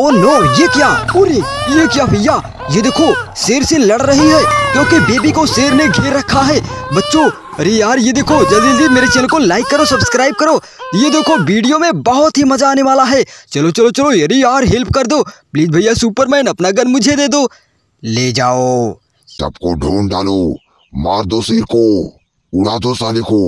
Oh no ये क्या अरे ये क्या भैया ये देखो शेर से लड़ रही है क्योंकि बेबी को शेर ने घेर रखा है बच्चों अरे यार ये देखो जल्दी जल्दी मेरे चैनल को लाइक करो सब्सक्राइब करो ये देखो वीडियो में बहुत ही मजा आने वाला है चलो चलो चलो अरे यार हेल्प कर दो प्लीज भैया सुपरमैन अपना गन मुझे दे दो ले जाओ सबको ढूंढ डालो मार दो शेर को उड़ा दो साले को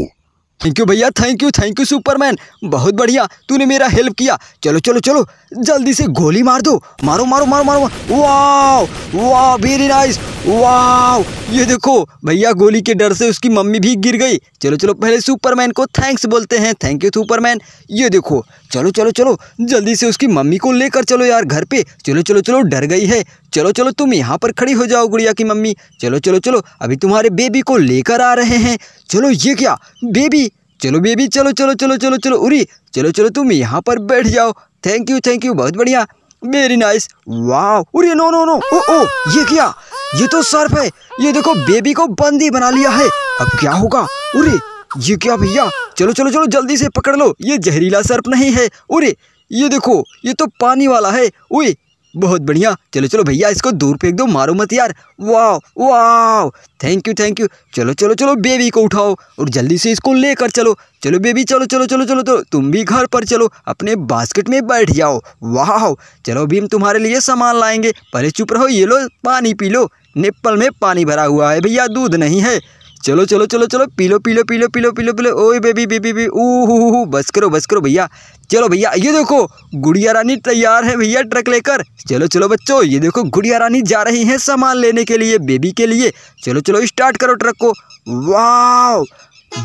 थैंक यू भैया thank you thank you Superman बहुत बढ़िया तूने मेरा हेल्प किया चलो चलो चलो जल्दी से गोली मार दो मारो मारो मारो मारो, मारो। Wow wow very nice wow ये देखो भैया गोली के डर से उसकी मम्मी भी गिर गई चलो चलो पहले सुपरमैन को थैंक्स बोलते हैं थैंक यू सुपरमैन ये देखो चलो चलो चलो जल्दी से उसकी मम्मी को लेकर चलो यार घर पे चलो चलो चलो डर गई है चलो चलो तुम यहाँ पर खड़ी हो जाओ गुड़िया की मम्मी चलो चलो चलो अभी तुम्हारे बेबी को लेकर आ रहे हैं चलो ये क्या बेबी चलो बेबी चलो चलो चलो चलो चलो उरी चलो चलो तुम यहाँ पर बैठ जाओ थैंक यू थैंक यू बहुत बढ़िया वेरी नाइस वाह अरे no no no oh oh ये क्या ये तो सर्फ है ये देखो बेबी को बंदी बना लिया है अब क्या होगा उरे ये क्या भैया चलो चलो चलो जल्दी से पकड़ लो ये जहरीला सर्प नहीं है उरे ये देखो ये तो पानी वाला है उ बहुत बढ़िया चलो चलो भैया इसको दूर फेंक दो मारो मत यार वाह वाह थैंक यू थैंक यू चलो चलो चलो बेबी को उठाओ और जल्दी से इसको लेकर चलो चलो बेबी चलो चलो चलो चलो तो तुम भी घर पर चलो अपने बास्केट में बैठ जाओ वाह चलो भीम तुम्हारे लिए सामान लाएंगे पहले चुप रहो ये लो पानी पी लो निप्पल में पानी भरा हुआ है भैया दूध नहीं है चलो चलो चलो चलो पीलो पीलो पीलो पीलो पीलो पीलो ओ बेबी बेबी बेबी बे ऊ बस करो बस करो भैया चलो भैया ये देखो गुड़िया रानी तैयार है भैया ट्रक लेकर चलो चलो बच्चों ये देखो गुड़िया रानी जा रही है सामान लेने के लिए बेबी के लिए चलो चलो स्टार्ट करो ट्रक को वाह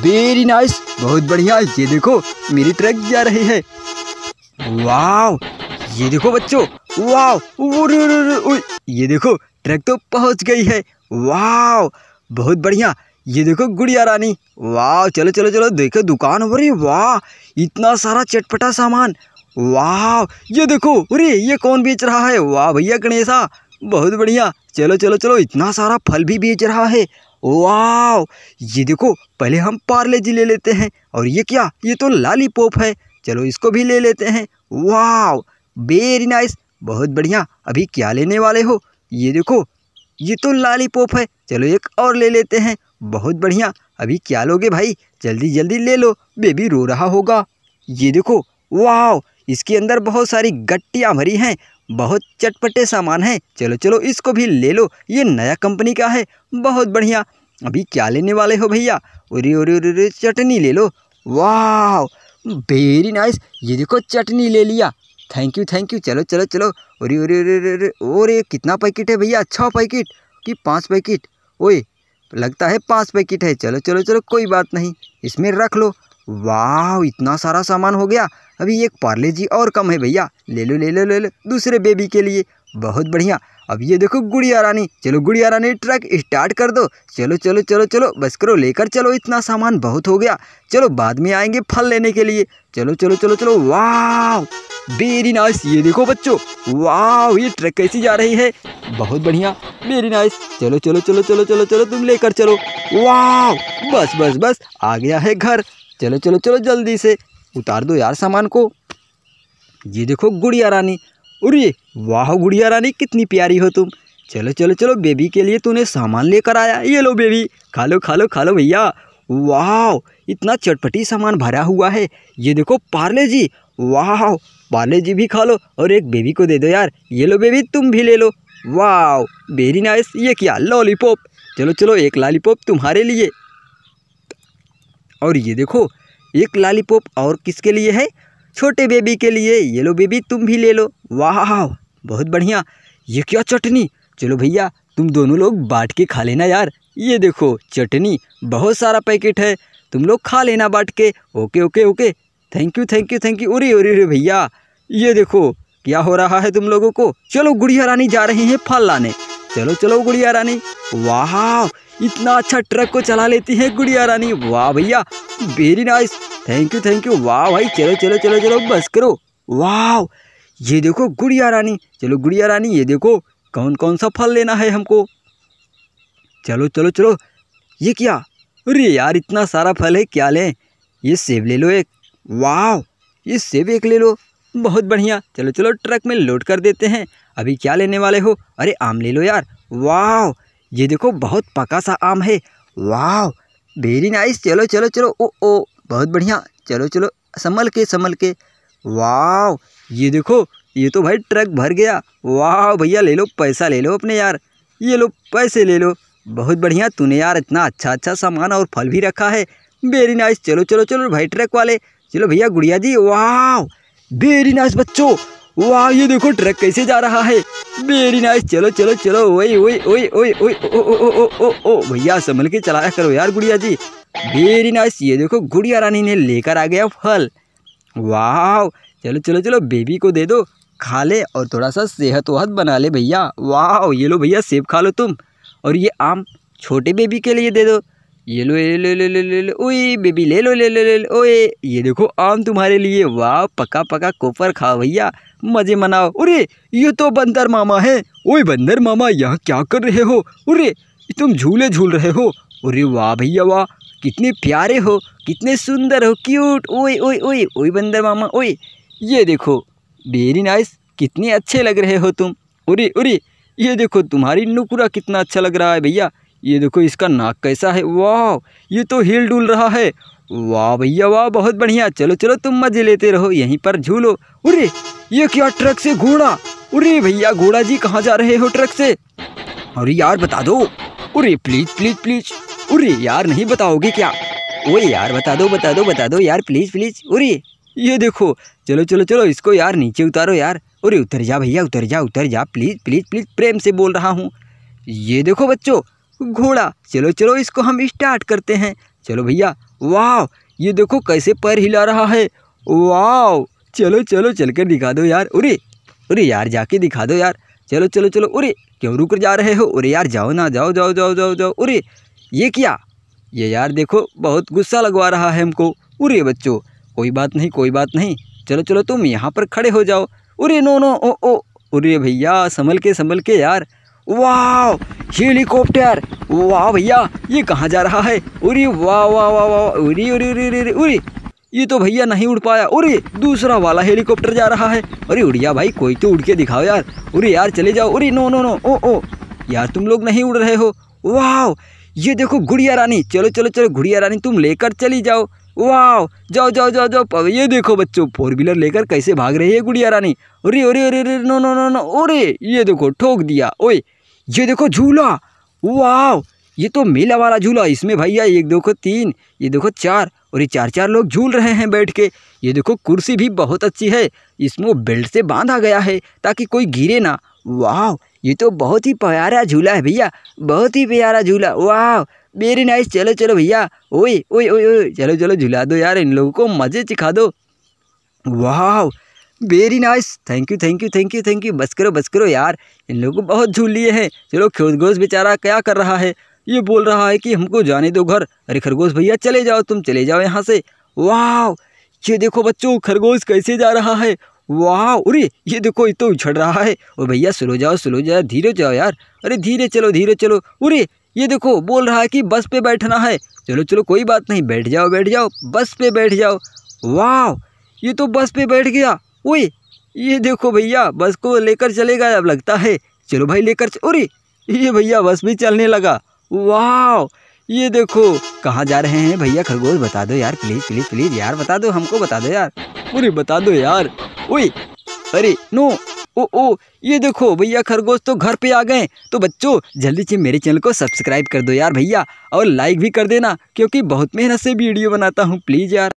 वेरी नाइस बहुत बढ़िया ये देखो मेरी ट्रक जा रही है वाह ये देखो बच्चो वाह ये देखो ट्रक तो पहुंच गई है वाह बहुत बढ़िया ये देखो गुड़िया रानी वाह चलो चलो चलो देखो दुकान रही वाह इतना सारा चटपटा सामान वाह ये देखो अरे ये कौन बेच रहा है वाह भैया गणेशा बहुत बढ़िया चलो चलो चलो इतना सारा फल भी बेच रहा है वाह ये देखो पहले हम पार्ले जी ले लेते हैं और ये क्या ये तो पोप है चलो इसको भी ले लेते हैं वाह वेरी नाइस बहुत बढ़िया अभी क्या लेने वाले हो ये देखो ये तो पोप है चलो एक और ले लेते हैं बहुत बढ़िया अभी क्या लोगे भाई जल्दी जल्दी ले लो बेबी रो रहा होगा ये देखो वाह इसके अंदर बहुत सारी गट्टियाँ भरी हैं बहुत चटपटे सामान हैं चलो चलो इसको भी ले लो ये नया कंपनी का है बहुत बढ़िया अभी क्या लेने वाले हो भैया अरे अरे अरे चटनी ले लो वाह वेरी नाइस ये देखो चटनी ले लिया थैंक यू थैंक यू चलो चलो चलो अरे अरे अरे अरे अरे कितना पैकेट है भैया छः पैकेट कि पाँच पैकेट ओए लगता है पाँच पैकेट है चलो चलो चलो कोई बात नहीं इसमें रख लो वाह इतना सारा सामान हो गया अभी एक पार्ले जी और कम है भैया ले लो ले लो ले लो दूसरे बेबी के लिए बहुत बढ़िया अब ये देखो गुड़िया रानी चलो गुड़िया रानी ट्रक स्टार्ट कर दो चलो चलो चलो चलो बस करो लेकर चलो इतना सामान बहुत हो गया चलो बाद में आएंगे फल लेने के लिए चलो चलो चलो चलो वाह वेरी नाइस ये देखो बच्चों वाह ये ट्रक कैसी जा रही है बहुत बढ़िया वेरी नाइस चलो चलो चलो चलो चलो चलो तुम लेकर चलो वाह बस बस बस आ गया है घर चलो चलो चलो जल्दी से उतार दो यार सामान को ये देखो गुड़िया रानी अरे वाह गुड़िया रानी कितनी प्यारी हो तुम चलो चलो चलो बेबी के लिए तूने सामान लेकर आया ये लो बेबी खा लो खा लो खा लो भैया वाह इतना चटपटी सामान भरा हुआ है ये देखो पार्ले जी वाह पार्ले जी भी खा लो और एक बेबी को दे दो यार ये लो बेबी तुम भी ले लो वाह वेरी नाइस ये क्या लॉलीपॉप चलो चलो एक लॉलीपॉप तुम्हारे लिए और ये देखो एक लॉलीपॉप और किसके लिए है छोटे बेबी के लिए ये लो बेबी तुम भी ले लो वाह बहुत बढ़िया ये क्या चटनी चलो भैया तुम दोनों लोग बांट के खा लेना यार ये देखो चटनी बहुत सारा पैकेट है तुम लोग खा लेना बांट के okay okay okay thank you thank you thank you उरी उरी अरे भैया ये देखो क्या हो रहा है तुम लोगों को चलो गुड़िया रानी जा रही है फल लाने चलो चलो गुड़िया रानी वाह इतना अच्छा ट्रक को चला लेती है गुड़िया रानी वाह भैया very nice thank you thank you वाह भाई चलो चलो चलो चलो बस करो वाह ये देखो गुड़िया रानी चलो गुड़िया रानी ये देखो कौन कौन सा फल लेना है हमको चलो चलो चलो ये क्या अरे यार इतना सारा फल है क्या लें ये सेब ले लो एक वाह ये सेब एक ले लो बहुत बढ़िया चलो चलो ट्रक में लोड कर देते हैं अभी क्या लेने वाले हो अरे आम ले लो यार वाह ये देखो बहुत पका सा आम है वाह वेरी नाइस चलो चलो चलो ओ ओ बहुत बढ़िया चलो चलो संभल के संभल के वाह ये देखो ये तो भाई ट्रक भर गया वाह भैया ले लो पैसा ले लो अपने यार ये लो पैसे ले लो बहुत बढ़िया तूने यार इतना अच्छा अच्छा सामान और फल भी रखा है वेरी नाइस चलो चलो चलो भाई ट्रक वाले चलो भैया गुड़िया जी वाह वेरी नाइस बच्चों वाह ये देखो ट्रक कैसे जा रहा है वेरी नाइस चलो चलो चलो वही वही वही वही ओए ओ ओ ओ ओ ओ ओ भैया संभल के चलाया करो यार गुड़िया जी वेरी नाइस ये देखो गुड़िया रानी ने लेकर आ गया फल वाह चलो चलो चलो बेबी को दे दो खा ले और थोड़ा सा सेहत वहत बना ले भैया वाह ये लो भैया सेब खा लो तुम और ये आम छोटे बेबी के लिए दे दो ये लो ये लो ले लो ले लो ओए बेबी ले लो ले लो ले लो ओए ये देखो आम तुम्हारे लिए वाह पका पका कोपर खाओ भैया मज़े मनाओ अरे ये तो बंदर मामा है ओए बंदर मामा यहाँ क्या कर रहे हो अरे तुम झूले झूल रहे हो अरे वाह भैया वाह कितने प्यारे हो कितने सुंदर हो क्यूट ओए ओए ओए ओए बंदर मामा ओए ये देखो वेरी नाइस कितने अच्छे लग रहे हो तुम अरे अरे ये देखो तुम्हारी नुकुरा कितना अच्छा लग रहा है भैया ये देखो इसका नाक कैसा है वाह ये तो हिल डुल रहा है वाह भैया वाह बहुत बढ़िया चलो चलो तुम मजे लेते रहो यहीं पर झूलो उरे ये क्या ट्रक से घोड़ा उरे भैया घोड़ा जी कहाँ जा रहे हो ट्रक से अरे यार बता दो उरे प्लीज प्लीज प्लीज उरे यार नहीं बताओगे क्या ओए यार बता दो बता दो बता दो यार प्लीज प्लीज उरे ये देखो चलो चलो चलो इसको यार नीचे उतारो यार अरे उतर जा भैया उतर जा उतर जा प्लीज प्लीज प्लीज प्रेम से बोल रहा हूँ ये देखो बच्चों घोड़ा चलो चलो इसको हम स्टार्ट करते हैं चलो भैया वाह ये देखो कैसे पैर हिला रहा है वाह चलो चलो चल कर दिखा दो यार अरे अरे यार जाके दिखा दो यार चलो चलो चलो अरे क्यों रुक जा रहे हो अरे यार जाओ ना जाओ जाओ जाओ जाओ जाओ अरे ये क्या ये यार देखो बहुत गुस्सा लगवा रहा है हमको अरे बच्चों कोई बात नहीं कोई बात नहीं चलो चलो तुम यहाँ पर खड़े हो जाओ अरे नो नो ओ ओ अरे भैया संभल के संभल के यार वाह हेलीकॉप्टर वाह भैया ये कहाँ जा रहा है उरी वाह वाह वाह वाह उरी उरी उरी उरी उरी ये तो भैया नहीं उड़ पाया अरे दूसरा वाला हेलीकॉप्टर जा रहा है अरे उड़िया भाई कोई तो उड़ के दिखाओ यार अरे यार चले जाओ अरे no no no oh oh यार तुम लोग नहीं उड़ रहे हो वाह ये देखो गुड़िया रानी चलो चलो चलो गुड़िया रानी तुम लेकर चली जाओ वाह जाओ जाओ जाओ जाओ ये देखो बच्चों फोर व्हीलर लेकर कैसे भाग रही है गुड़िया रानी अरे अरे अरे अरे नो नो नो नो अरे ये देखो ठोक दिया ओए ये देखो झूला वाह ये तो मेला वाला झूला इसमें भैया एक देखो तीन ये देखो चार और ये चार चार लोग झूल रहे हैं बैठ के ये देखो कुर्सी भी बहुत अच्छी है इसमें बेल्ट से बांधा गया है ताकि कोई गिरे ना वाह ये तो बहुत ही प्यारा झूला है भैया बहुत ही प्यारा झूला वाह वेरी नाइस चलो चलो भैया ओए ओए ओए चलो चलो झूला दो यार इन लोगों को मज़े चिखा दो वाह very nice thank you thank you thank you thank you बस करो बस करो यार इन लोगों को बहुत झूल लिए हैं चलो खरगोश बेचारा क्या कर रहा है ये बोल रहा है कि हमको जाने दो घर अरे खरगोश भैया चले जाओ तुम चले जाओ यहाँ से वाह ये देखो बच्चों खरगोश कैसे जा रहा है वाह अरे ये देखो ये तो उछड़ रहा है और भैया स्लो जाओ स्लो जाओ धीरे जाओ यार अरे धीरे चलो धीरे चलो अरे ये देखो बोल रहा है कि बस पे बैठना है चलो चलो कोई बात नहीं बैठ जाओ बैठ जाओ बस पे बैठ जाओ वाह ये तो बस पे बैठ गया ओए ये देखो भैया बस को लेकर चलेगा अब लगता है चलो भाई लेकर अरे ये भैया बस भी चलने लगा वाह ये देखो कहाँ जा रहे हैं भैया खरगोश बता दो यार प्लीज़ प्लीज़ प्लीज़ यार बता दो हमको बता दो यार अरे बता दो यार ओए अरे नो ओ ओ ये देखो भैया खरगोश तो घर पे आ गए तो बच्चों जल्दी से मेरे चैनल को सब्सक्राइब कर दो यार भैया और लाइक भी कर देना क्योंकि बहुत मेहनत से वीडियो बनाता हूँ प्लीज़ यार